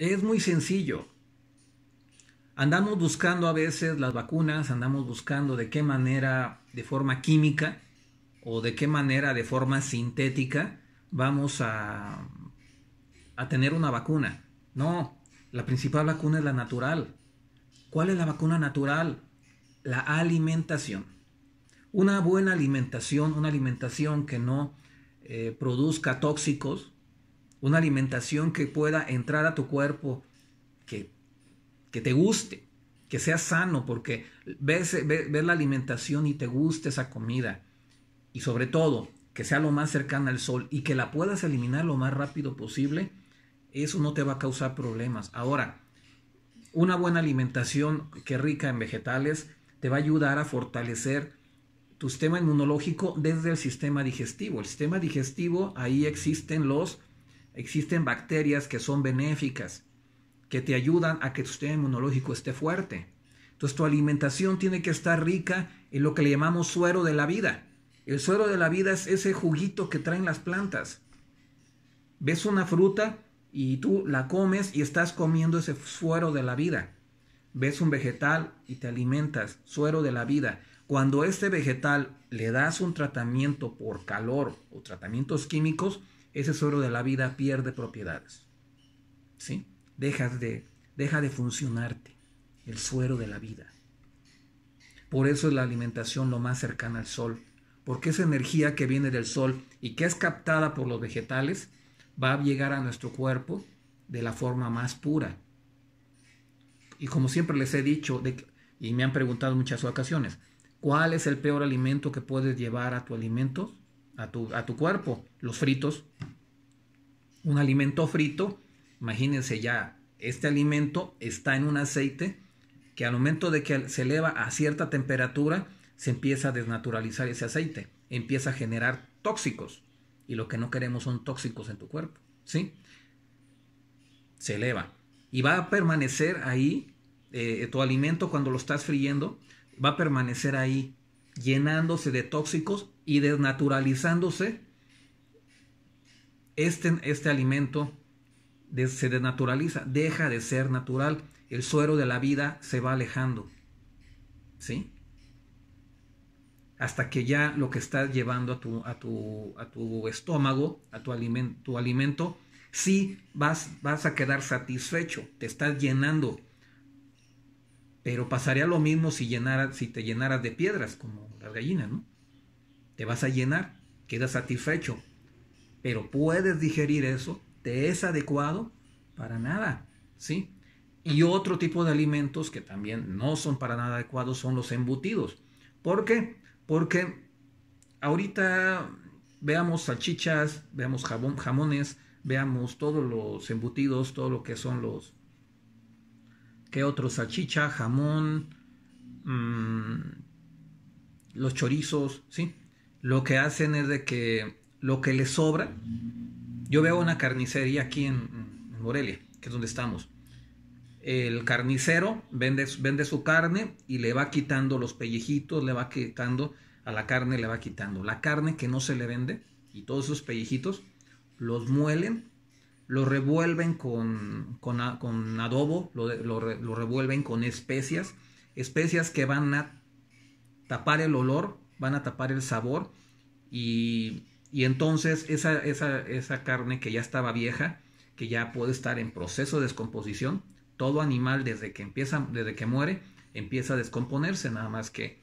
Es muy sencillo. Andamos buscando a veces las vacunas, andamos buscando de qué manera, de forma química o de qué manera, de forma sintética, vamos a, a tener una vacuna. No, la principal vacuna es la natural. ¿Cuál es la vacuna natural? La alimentación. Una buena alimentación, una alimentación que no eh, produzca tóxicos, una alimentación que pueda entrar a tu cuerpo, que, que te guste, que sea sano, porque ves, la alimentación y te guste esa comida. Y sobre todo, que sea lo más cercana al sol y que la puedas eliminar lo más rápido posible, eso no te va a causar problemas. Ahora, una buena alimentación que rica en vegetales te va a ayudar a fortalecer tu sistema inmunológico desde el sistema digestivo. El sistema digestivo, ahí existen los Existen bacterias que son benéficas, que te ayudan a que tu sistema inmunológico esté fuerte. Entonces tu alimentación tiene que estar rica en lo que le llamamos suero de la vida. El suero de la vida es ese juguito que traen las plantas. Ves una fruta y tú la comes y estás comiendo ese suero de la vida. Ves un vegetal y te alimentas, suero de la vida. Cuando a este vegetal le das un tratamiento por calor o tratamientos químicos, ese suero de la vida pierde propiedades. ¿Sí? Dejas de, deja de funcionarte el suero de la vida. Por eso es la alimentación lo más cercana al sol, porque esa energía que viene del sol y que es captada por los vegetales va a llegar a nuestro cuerpo de la forma más pura. Y como siempre les he dicho, y me han preguntado muchas ocasiones, ¿cuál es el peor alimento que puedes llevar a tu alimento? a tu, cuerpo, los fritos. Un alimento frito, imagínense ya, este alimento está en un aceite que al momento de que se eleva a cierta temperatura, se empieza a desnaturalizar ese aceite, empieza a generar tóxicos. Y lo que no queremos son tóxicos en tu cuerpo, ¿sí? Se eleva. Y va a permanecer ahí, eh, tu alimento cuando lo estás friendo, va a permanecer ahí llenándose de tóxicos y desnaturalizándose este, este alimento se desnaturaliza, deja de ser natural, el suero de la vida se va alejando. ¿Sí? Hasta que ya lo que estás llevando a tu, a tu, a tu estómago, a tu, alimento, tu alimento, sí vas, vas a quedar satisfecho, te estás llenando pero pasaría lo mismo si, si te llenaras de piedras, como las gallinas, ¿no? Te vas a llenar, quedas satisfecho, pero puedes digerir eso, te es adecuado para nada, ¿sí? Y otro tipo de alimentos que también no son para nada adecuados son los embutidos. ¿Por qué? Porque ahorita veamos salchichas, veamos jamones, veamos todos los embutidos, todo lo que son los, ¿Qué otro? Salchicha, jamón, mm, los chorizos, ¿sí? Lo que hacen es de que lo que les sobra, yo veo una carnicería aquí en, Morelia, que es donde estamos. El carnicero vende, vende su carne y le va quitando los pellejitos, le va quitando a la carne, le va quitando. La carne que no se le vende y todos esos pellejitos los muelen lo revuelven con, con, adobo, lo, revuelven con especias, especias que van a tapar el olor, van a tapar el sabor y, entonces esa, esa, esa carne que ya estaba vieja, que ya puede estar en proceso de descomposición, todo animal desde que empieza, desde que muere, empieza a descomponerse, nada más que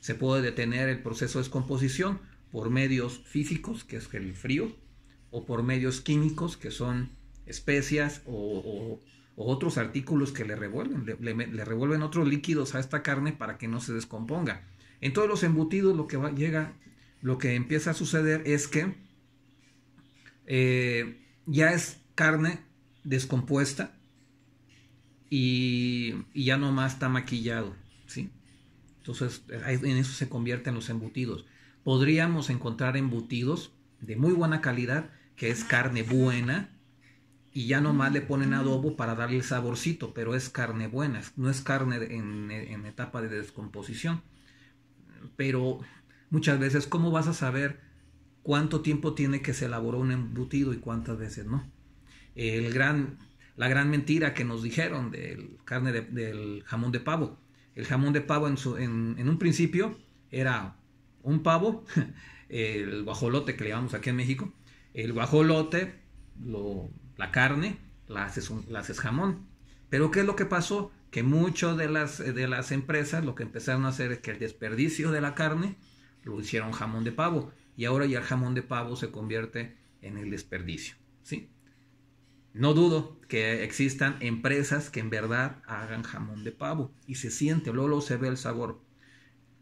se puede detener el proceso de descomposición por medios físicos, que es el frío, o por medios químicos que son especias o, otros artículos que le revuelven, le, revuelven otros líquidos a esta carne para que no se descomponga. En todos los embutidos lo que llega, lo que empieza a suceder es que eh, ya es carne descompuesta y, ya ya más está maquillado, ¿sí? Entonces, en eso se convierten los embutidos. Podríamos encontrar embutidos de muy buena calidad que es carne buena, y ya nomás le ponen adobo para darle el saborcito, pero es carne buena, no es carne en, etapa de descomposición. Pero muchas veces, ¿cómo vas a saber cuánto tiempo tiene que se elaboró un embutido y cuántas veces no? El gran, la gran mentira que nos dijeron del, carne del jamón de pavo. El jamón de pavo en, su, en, en un principio era un pavo, el guajolote que le llamamos aquí en México, el guajolote, la carne, la haces, jamón. Pero ¿qué es lo que pasó? Que muchas de las, empresas lo que empezaron a hacer es que el desperdicio de la carne lo hicieron jamón de pavo. Y ahora ya el jamón de pavo se convierte en el desperdicio. ¿sí? No dudo que existan empresas que en verdad hagan jamón de pavo y se siente, luego, luego, se ve el sabor.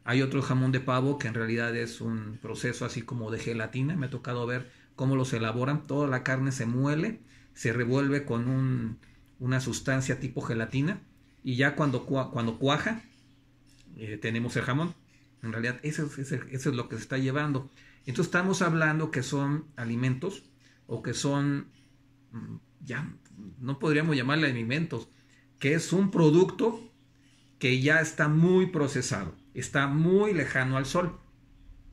Hay otro jamón de pavo que en realidad es un proceso así como de gelatina, me ha tocado ver cómo los elaboran. Toda la carne se muele, se revuelve con una sustancia tipo gelatina y ya cuando, cuando cuaja eh, tenemos el jamón. En realidad eso, eso es lo que se está llevando. Entonces estamos hablando que son alimentos o que son, mm, ya no podríamos llamarle alimentos, que es un producto que ya está muy procesado, está muy lejano al sol.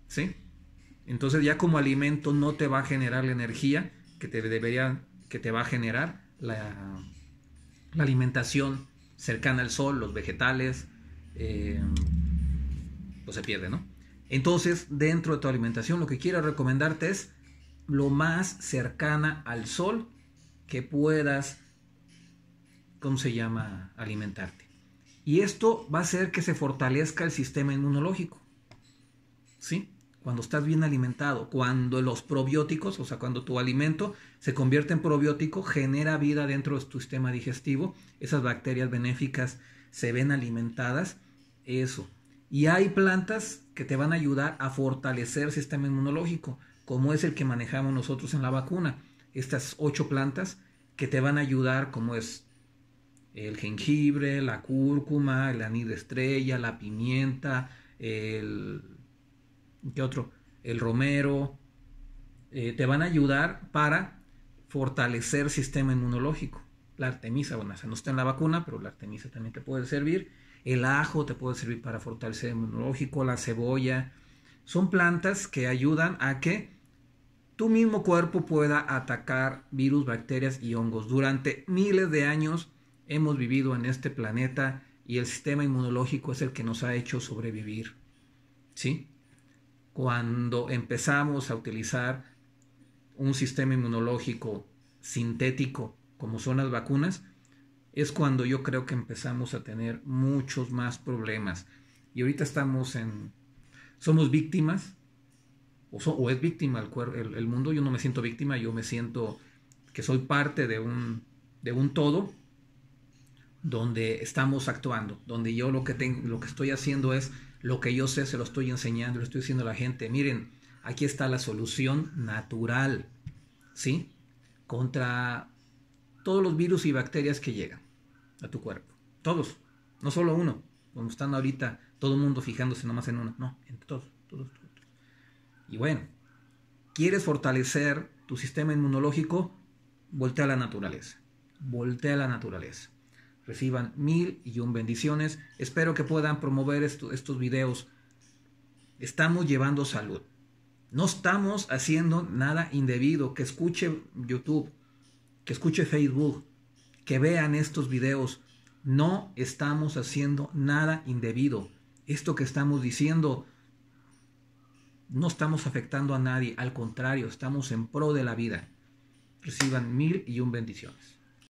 ¿Sí? Entonces ya como alimento no te va a generar la energía que te debería, que te va a generar la, alimentación cercana al sol, los vegetales, eh, pues se pierde, ¿no? Entonces, dentro de tu alimentación, lo que quiero recomendarte es lo más cercana al sol que puedas, ¿cómo se llama?, alimentarte. Y esto va a hacer que se fortalezca el sistema inmunológico. ¿Sí? cuando estás bien alimentado, cuando los probióticos, o sea, cuando tu alimento se convierte en probiótico, genera vida dentro de tu sistema digestivo, esas bacterias benéficas se ven alimentadas, eso. Y hay plantas que te van a ayudar a fortalecer el sistema inmunológico, como es el que manejamos nosotros en la vacuna. Estas ocho plantas que te van a ayudar, como es el jengibre, la cúrcuma, el anís de estrella, la pimienta, el ¿Qué otro? El romero. Eh, te van a ayudar para fortalecer el sistema inmunológico. La artemisa, bueno, no está en la vacuna, pero la artemisa también te puede servir. El ajo te puede servir para fortalecer el inmunológico, la cebolla. Son plantas que ayudan a que tu mismo cuerpo pueda atacar virus, bacterias y hongos. Durante miles de años hemos vivido en este planeta y el sistema inmunológico es el que nos ha hecho sobrevivir. ¿Sí? cuando empezamos a utilizar un sistema inmunológico sintético como son las vacunas, es cuando yo creo que empezamos a tener muchos más problemas. Y ahorita estamos en, somos víctimas, o, es víctima el, el, mundo, yo no me siento víctima, yo me siento que soy parte de un, de un todo donde estamos actuando, donde yo lo que, tengo, lo que estoy haciendo es lo que yo sé se lo estoy enseñando, lo estoy diciendo a la gente. Miren, aquí está la solución natural, ¿sí? Contra todos los virus y bacterias que llegan a tu cuerpo. Todos, no solo uno, como están ahorita todo el mundo fijándose nomás en uno. No, en todos, todos, todos. Y bueno, ¿quieres fortalecer tu sistema inmunológico? Voltea a la naturaleza. Voltea a la naturaleza reciban mil y un bendiciones. Espero que puedan promover estos videos. Estamos llevando salud. No estamos haciendo nada indebido. Que escuche YouTube, que escuche Facebook, que vean estos videos. No estamos haciendo nada indebido. Esto que estamos diciendo no estamos afectando a nadie. Al contrario, estamos en pro de la vida. Reciban mil y un bendiciones.